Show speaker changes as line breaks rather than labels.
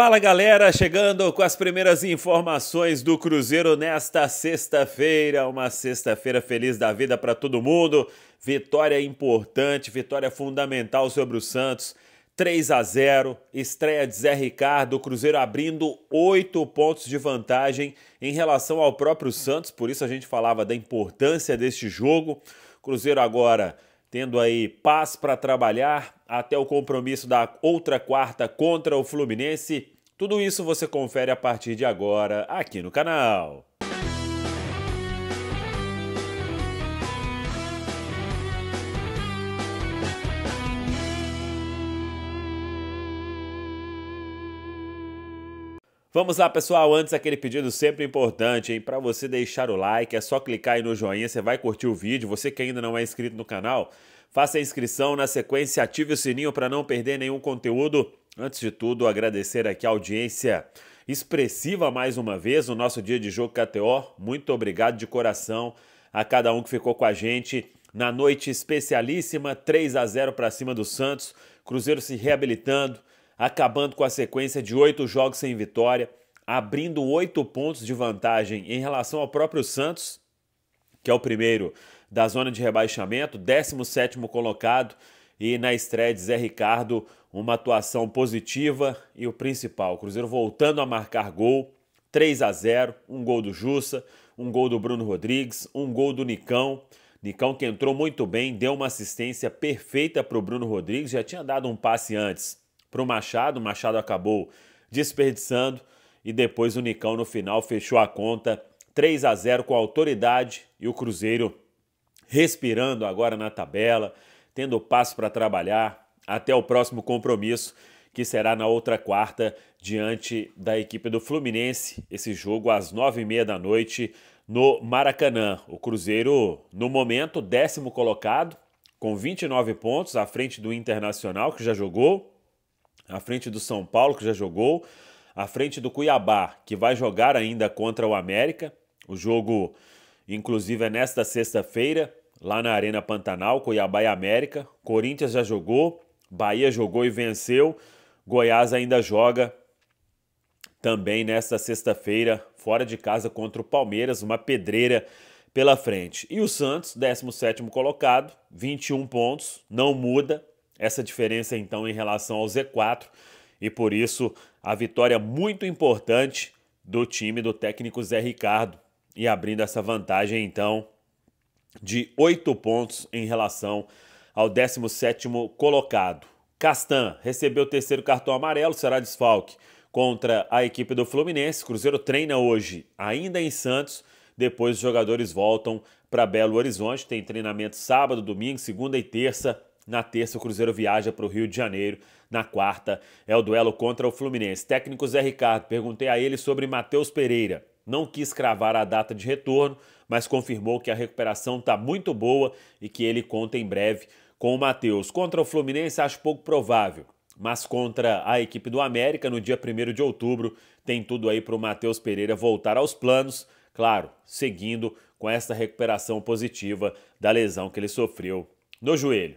Fala galera, chegando com as primeiras informações do Cruzeiro nesta sexta-feira, uma sexta-feira feliz da vida para todo mundo. Vitória importante, vitória fundamental sobre o Santos. 3 a 0, estreia de Zé Ricardo, o Cruzeiro abrindo oito pontos de vantagem em relação ao próprio Santos, por isso a gente falava da importância deste jogo. Cruzeiro agora tendo aí paz para trabalhar até o compromisso da outra quarta contra o Fluminense. Tudo isso você confere a partir de agora aqui no canal. Vamos lá, pessoal. Antes, aquele pedido sempre importante, hein? Para você deixar o like, é só clicar aí no joinha, você vai curtir o vídeo. Você que ainda não é inscrito no canal, faça a inscrição na sequência, ative o sininho para não perder nenhum conteúdo. Antes de tudo, agradecer aqui a audiência expressiva mais uma vez no nosso dia de jogo KTO. Muito obrigado de coração a cada um que ficou com a gente na noite especialíssima, 3 a 0 para cima do Santos. Cruzeiro se reabilitando, acabando com a sequência de oito jogos sem vitória, abrindo oito pontos de vantagem em relação ao próprio Santos, que é o primeiro da zona de rebaixamento, 17 colocado, e na estreia de Zé Ricardo, uma atuação positiva e o principal, o Cruzeiro voltando a marcar gol, 3 a 0, um gol do Jussa, um gol do Bruno Rodrigues, um gol do Nicão. Nicão que entrou muito bem, deu uma assistência perfeita para o Bruno Rodrigues, já tinha dado um passe antes para o Machado. O Machado acabou desperdiçando e depois o Nicão no final fechou a conta 3 a 0 com a autoridade e o Cruzeiro respirando agora na tabela, tendo passo para trabalhar até o próximo compromisso que será na outra quarta diante da equipe do Fluminense. Esse jogo às nove e meia da noite no Maracanã. O Cruzeiro no momento décimo colocado com 29 pontos à frente do Internacional que já jogou à frente do São Paulo, que já jogou, à frente do Cuiabá, que vai jogar ainda contra o América. O jogo, inclusive, é nesta sexta-feira, lá na Arena Pantanal, Cuiabá e América. Corinthians já jogou, Bahia jogou e venceu. Goiás ainda joga também nesta sexta-feira, fora de casa contra o Palmeiras, uma pedreira pela frente. E o Santos, 17º colocado, 21 pontos, não muda, essa diferença então em relação ao Z4 e por isso a vitória muito importante do time do técnico Zé Ricardo e abrindo essa vantagem então de 8 pontos em relação ao 17º colocado. Castan recebeu o terceiro cartão amarelo, será desfalque contra a equipe do Fluminense. Cruzeiro treina hoje ainda em Santos, depois os jogadores voltam para Belo Horizonte, tem treinamento sábado, domingo, segunda e terça na terça, o Cruzeiro viaja para o Rio de Janeiro. Na quarta, é o duelo contra o Fluminense. Técnico Zé Ricardo, perguntei a ele sobre Matheus Pereira. Não quis cravar a data de retorno, mas confirmou que a recuperação está muito boa e que ele conta em breve com o Matheus. Contra o Fluminense, acho pouco provável mas contra a equipe do América no dia 1 de outubro. Tem tudo aí para o Matheus Pereira voltar aos planos, claro, seguindo com essa recuperação positiva da lesão que ele sofreu no joelho.